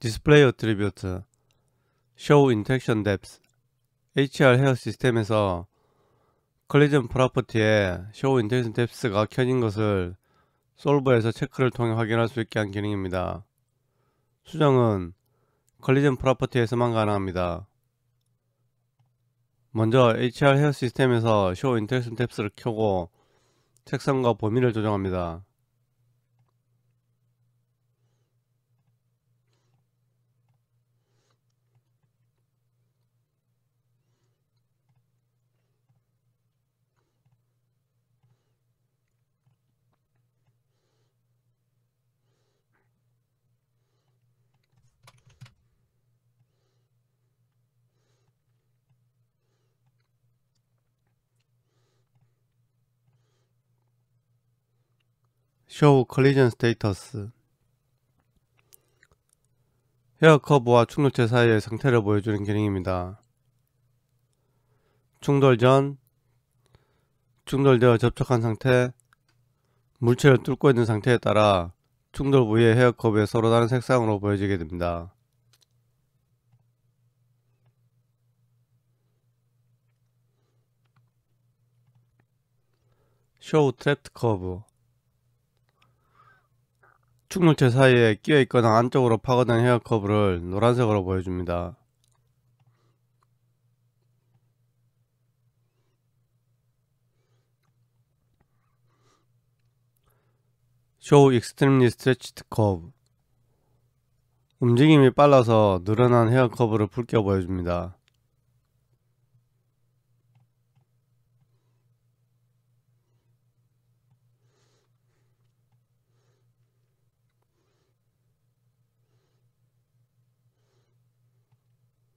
디스플레이 어트리뷰트, Show Interaction Depth, HR 헤어 시스템에서 컬리전 프로퍼티에 Show Interaction Depth가 켜진 것을 솔브에서 체크를 통해 확인할 수 있게 한 기능입니다. 수정은 컬리전 프로퍼티에서만 가능합니다. 먼저 HR 헤어 시스템에서 Show Interaction Depth를 켜고 색상과 범위를 조정합니다. Show Collision Status 헤어 커브와 충돌체 사이의 상태를 보여주는 기능입니다. 충돌 전, 충돌되어 접촉한 상태, 물체를 뚫고 있는 상태에 따라 충돌 부위의 헤어 커브의 서로 다른 색상으로 보여지게 됩니다. 쇼우 트 w 트 커브 축물체 사이에 끼어 있거나 안쪽으로 파거든 헤어커브를 노란색으로 보여줍니다. 쇼우 익스트림리 스트레치 l 커브 움직임이 빨라서 늘어난 헤어커브를 붉게 보여줍니다.